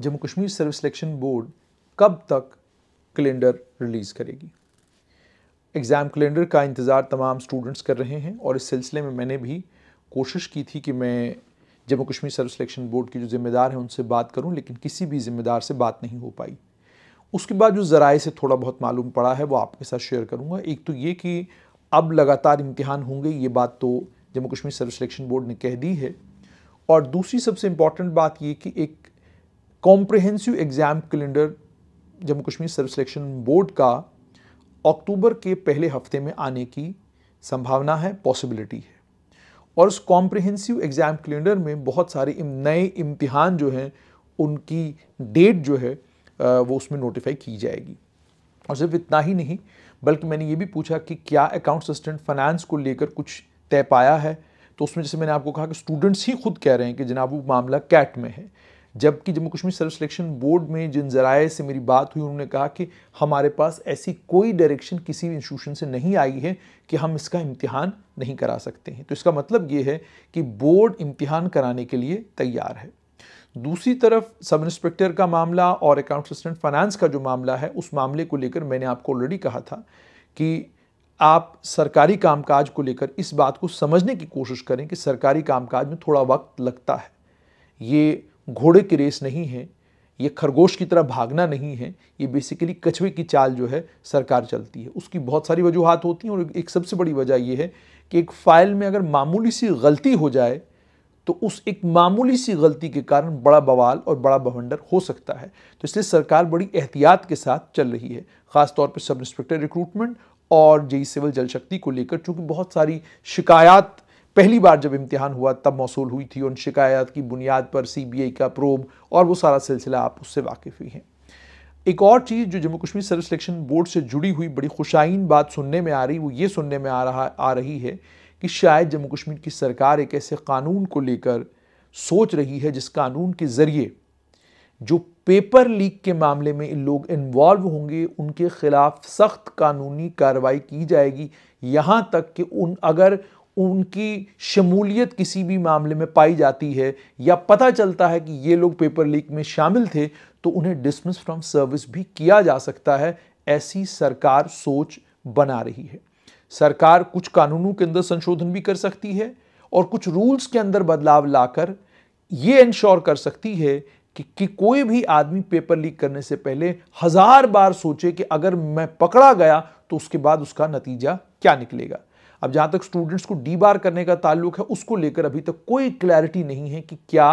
Jammu Kashmir service selection board कब तक calendar release करेगी एग्ज़ाम कैलेंडर का इंतज़ार तमाम स्टूडेंट्स कर रहे हैं और इस सिलसिले में मैंने भी कोशिश की थी कि मैं Jammu Kashmir service selection board के जो ज़िम्मेदार हैं उनसे बात करूं लेकिन किसी भी ज़िम्मेदार से बात नहीं हो पाई उसके बाद जो ज़राए से थोड़ा बहुत मालूम पड़ा है वो आपके साथ शेयर करूँगा एक तो ये कि अब लगातार इम्तहान होंगे ये बात तो Jammu Kashmir service selection board ने कह दी है और दूसरी सबसे इम्पॉर्टेंट बात ये कि एक comprehensive exam calendar Jammu Kashmir service selection board का अक्टूबर के पहले हफ्ते में आने की संभावना है पॉसिबिलिटी है और उस कॉम्प्रिहेंसिव एग्ज़ाम कैलेंडर में बहुत सारे नए इम्तिहान जो हैं उनकी डेट जो है वो उसमें नोटिफाई की जाएगी और सिर्फ इतना ही नहीं बल्कि मैंने ये भी पूछा कि क्या अकाउंट असिस्टेंट फाइनेंस को लेकर कुछ तय पाया है तो उसमें जैसे मैंने आपको कहा कि स्टूडेंट्स ही खुद कह रहे हैं कि जनाब वो मामला कैट में है जबकि Jammu Kashmir service selection board में जिन जराए से मेरी बात हुई उन्होंने कहा कि हमारे पास ऐसी कोई डायरेक्शन किसी इंस्टीट्यूशन से नहीं आई है कि हम इसका इम्तिहान नहीं करा सकते हैं तो इसका मतलब ये है कि बोर्ड इम्तिहान कराने के लिए तैयार है दूसरी तरफ सब इंस्पेक्टर का मामला और अकाउंट असिस्टेंट फाइनेंस का जो मामला है उस मामले को लेकर मैंने आपको ऑलरेडी कहा था कि आप सरकारी कामकाज को लेकर इस बात को समझने की कोशिश करें कि सरकारी कामकाज में थोड़ा वक्त लगता है ये घोड़े की रेस नहीं है ये खरगोश की तरह भागना नहीं है ये बेसिकली कछुए की चाल जो है सरकार चलती है उसकी बहुत सारी वजूहत होती हैं और एक सबसे बड़ी वजह यह है कि एक फ़ाइल में अगर मामूली सी गलती हो जाए तो उस एक मामूली सी गलती के कारण बड़ा बवाल और बड़ा बवंडर हो सकता है तो इसलिए सरकार बड़ी एहतियात के साथ चल रही है ख़ासतौर पर सब इंस्पेक्टर रिक्रूटमेंट और जेई सिविल जल शक्ति को लेकर चूँकि बहुत सारी शिकायत पहली बार जब इम्तिहान हुआ तब मौसू हुई थी उन शिकायत की बुनियाद पर सीबीआई का प्रोब और वो सारा सिलसिला आप उससे वाकिफ़ हुई हैं एक और चीज़ जो Jammu Kashmir service selection board से जुड़ी हुई बड़ी खुशाइन बात सुनने में आ रही वो ये सुनने में आ रहा आ रही है कि शायद जम्मू कश्मीर की सरकार एक ऐसे कानून को लेकर सोच रही है जिस कानून के ज़रिए जो पेपर लीक के मामले में लोग इन्वॉल्व होंगे उनके खिलाफ सख्त कानूनी कार्रवाई की जाएगी यहाँ तक कि उन अगर उनकी शमूलियत किसी भी मामले में पाई जाती है या पता चलता है कि ये लोग पेपर लीक में शामिल थे तो उन्हें डिसमिस फ्रॉम सर्विस भी किया जा सकता है ऐसी सरकार सोच बना रही है सरकार कुछ कानूनों के अंदर संशोधन भी कर सकती है और कुछ रूल्स के अंदर बदलाव लाकर ये इंश्योर कर सकती है कि, कि कोई भी आदमी पेपर लीक करने से पहले हज़ार बार सोचे कि अगर मैं पकड़ा गया तो उसके बाद उसका नतीजा क्या निकलेगा अब जहाँ तक स्टूडेंट्स को डी बार करने का ताल्लुक है उसको लेकर अभी तक कोई क्लैरिटी नहीं है कि क्या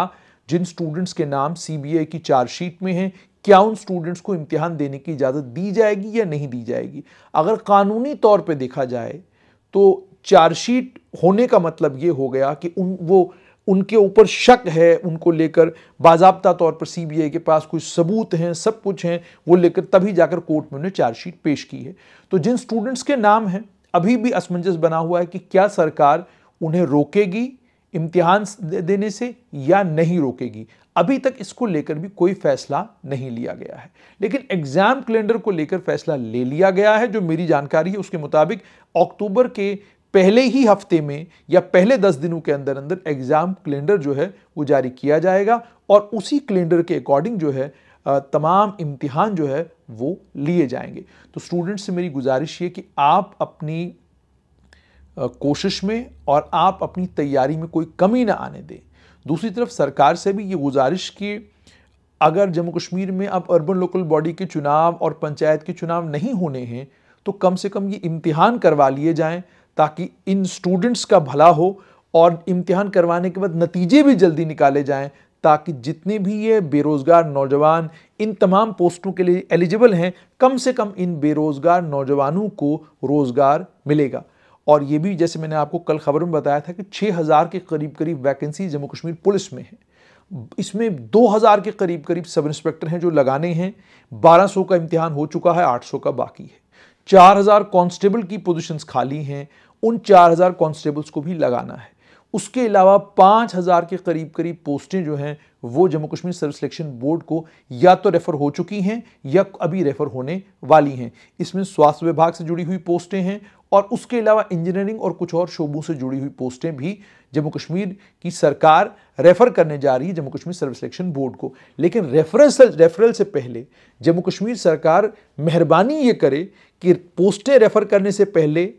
जिन स्टूडेंट्स के नाम सीबीआई की चार्जशीट में हैं क्या उन स्टूडेंट्स को इम्तिहान देने की इजाज़त दी जाएगी या नहीं दी जाएगी अगर कानूनी तौर पर देखा जाए तो चार्जशीट होने का मतलब ये हो गया कि उन वो उनके ऊपर शक है उनको लेकर बाजाबता तौर पर सीबीआई के पास कुछ सबूत हैं सब कुछ हैं वो लेकर तभी जाकर कोर्ट में उन्हें चार्जशीट पेश की है तो जिन स्टूडेंट्स के नाम हैं अभी भी असमंजस बना हुआ है कि क्या सरकार उन्हें रोकेगी इम्तिहान देने से या नहीं रोकेगी अभी तक इसको लेकर भी कोई फैसला नहीं लिया गया है लेकिन एग्ज़ाम कैलेंडर को लेकर फैसला ले लिया गया है जो मेरी जानकारी है उसके मुताबिक अक्टूबर के पहले ही हफ्ते में या पहले दस दिनों के अंदर अंदर एग्ज़ाम कैलेंडर जो है वो जारी किया जाएगा और उसी कैलेंडर के अकॉर्डिंग जो है तमाम इम्तिहान जो है वो लिए जाएंगे तो स्टूडेंट्स से मेरी गुजारिश ये कि आप अपनी कोशिश में और आप अपनी तैयारी में कोई कमी ना आने दें दूसरी तरफ सरकार से भी ये गुजारिश की अगर जम्मू कश्मीर में अब अर्बन लोकल बॉडी के चुनाव और पंचायत के चुनाव नहीं होने हैं तो कम से कम ये इम्तिहान करवा लिए जाएं ताकि इन स्टूडेंट्स का भला हो और इम्तिहान करवाने के बाद नतीजे भी जल्दी निकाले जाएं ताकि जितने भी ये बेरोज़गार नौजवान इन तमाम पोस्टों के लिए एलिजिबल हैं कम से कम इन बेरोज़गार नौजवानों को रोज़गार मिलेगा और ये भी जैसे मैंने आपको कल खबर में बताया था कि 6000 के करीब करीब वैकेंसी जम्मू कश्मीर पुलिस में है इसमें 2000 के करीब करीब सब इंस्पेक्टर हैं जो लगाने हैं 1200 का इम्तहान हो चुका है 800 का बाकी है 4000 कांस्टेबल की पोजीशंस खाली हैं उन 4000 कांस्टेबल्स को भी लगाना है उसके अलावा पाँच हज़ार के करीब करीब पोस्टें जो हैं वो Jammu Kashmir service selection board को या तो रेफ़र हो चुकी हैं या अभी रेफ़र होने वाली हैं इसमें स्वास्थ्य विभाग से जुड़ी हुई पोस्टें हैं और उसके अलावा इंजीनियरिंग और कुछ और शोबों से जुड़ी हुई पोस्टें भी जम्मू कश्मीर की सरकार रेफ़र करने जा रही है Jammu Kashmir service selection board को लेकिन रेफरेंसल रेफरल से पहले जम्मू कश्मीर सरकार मेहरबानी ये करे कि पोस्टें रेफ़र करने से पहले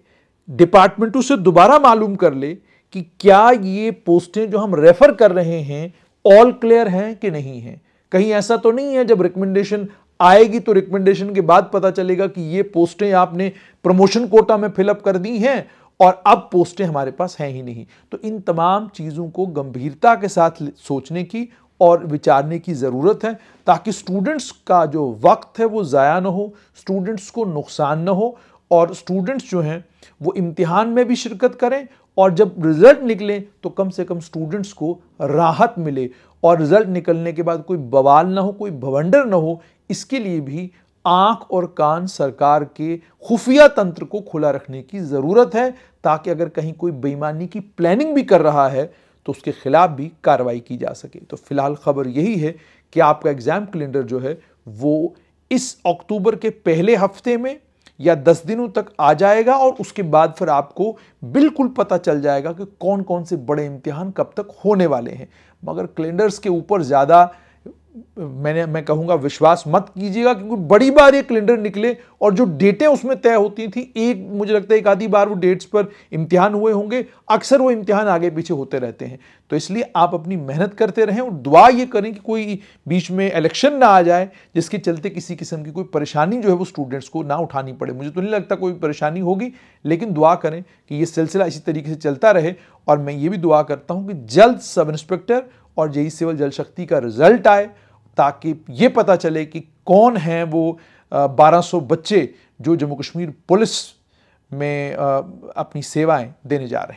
डिपार्टमेंटों से दोबारा मालूम कर ले कि क्या ये पोस्टें जो हम रेफर कर रहे हैं ऑल क्लियर हैं कि नहीं है कहीं ऐसा तो नहीं है जब रिकमेंडेशन आएगी तो रिकमेंडेशन के बाद पता चलेगा कि ये पोस्टें आपने प्रमोशन कोटा में फिलअप कर दी हैं और अब पोस्टें हमारे पास हैं ही नहीं तो इन तमाम चीज़ों को गंभीरता के साथ सोचने की और विचारने की ज़रूरत है ताकि स्टूडेंट्स का जो वक्त है वो ज़ाया ना हो स्टूडेंट्स को नुकसान ना हो और स्टूडेंट्स जो हैं वो इम्तिहान में भी शिरकत करें और जब रिज़ल्ट निकले तो कम से कम स्टूडेंट्स को राहत मिले और रिज़ल्ट निकलने के बाद कोई बवाल ना हो कोई भवंडर ना हो इसके लिए भी आँख और कान सरकार के खुफिया तंत्र को खुला रखने की ज़रूरत है ताकि अगर कहीं कोई बेईमानी की प्लानिंग भी कर रहा है तो उसके खिलाफ भी कार्रवाई की जा सके तो फिलहाल खबर यही है कि आपका एग्ज़ाम कैलेंडर जो है वो इस अक्टूबर के पहले हफ्ते में या दस दिनों तक आ जाएगा और उसके बाद फिर आपको बिल्कुल पता चल जाएगा कि कौन कौन से बड़े इम्तिहान कब तक होने वाले हैं मगर कैलेंडर्स के ऊपर ज़्यादा मैंने मैं कहूँगा विश्वास मत कीजिएगा क्योंकि बड़ी बार ये कैलेंडर निकले और जो डेटें उसमें तय होती थी एक मुझे लगता है एक आधी बार वो डेट्स पर इम्तिहान हुए होंगे अक्सर वो इम्तिहान आगे पीछे होते रहते हैं तो इसलिए आप अपनी मेहनत करते रहें और दुआ ये करें कि कोई बीच में इलेक्शन ना आ जाए जिसके चलते किसी किस्म की कोई परेशानी जो है वो स्टूडेंट्स को ना उठानी पड़े मुझे तो नहीं लगता कोई परेशानी होगी लेकिन दुआ करें कि ये सिलसिला इसी तरीके से चलता रहे और मैं ये भी दुआ करता हूँ कि जल्द सब इंस्पेक्टर और जेई सिविल जल शक्ति का रिजल्ट आए ताकि ये पता चले कि कौन हैं वो बारह सौ बच्चे जो जम्मू कश्मीर पुलिस में अपनी सेवाएं देने जा रहे हैं